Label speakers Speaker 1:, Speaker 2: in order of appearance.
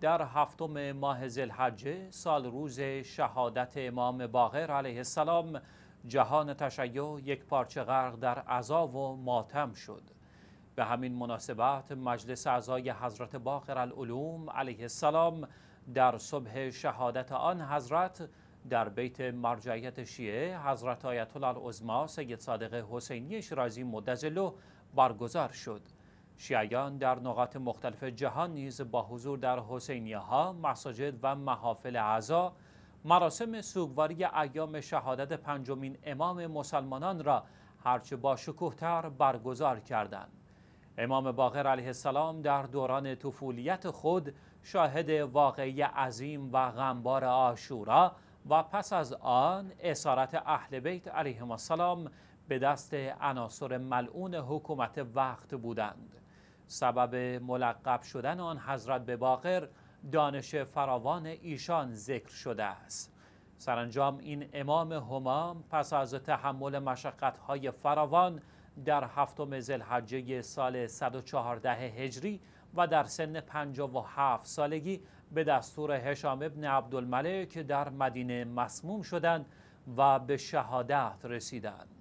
Speaker 1: در هفتم ماه زلحجه سال روز شهادت امام باقر علیه السلام جهان تشیع یک پارچه غرق در عذاب و ماتم شد به همین مناسبت مجلس اعضای حضرت باقر العلوم علیه السلام در صبح شهادت آن حضرت در بیت مرجعیت شیعه حضرت آیت الله العظما سید صادق حسینی شیرازی مدظله برگزار شد شیعیان در نقاط مختلف جهان نیز با حضور در حسینیه ها، مساجد و محافل عزا مراسم سوگواری ایام شهادت پنجمین امام مسلمانان را هرچه با شکوه تر برگزار کردند. امام باقر علیه السلام در دوران طفولیت خود شاهد واقعی عظیم و غمبار آشورا و پس از آن اسارت اهل بیت علیهم السلام به دست عناصر ملعون حکومت وقت بودند. سبب ملقب شدن آن حضرت به باقر دانش فراوان ایشان ذکر شده است سرانجام این امام همام پس از تحمل های فراوان در هفتم زلحجه سال 114 هجری و در سن 57 سالگی به دستور هشام ابن عبدالملک در مدینه مسموم شدند و به شهادت رسیدند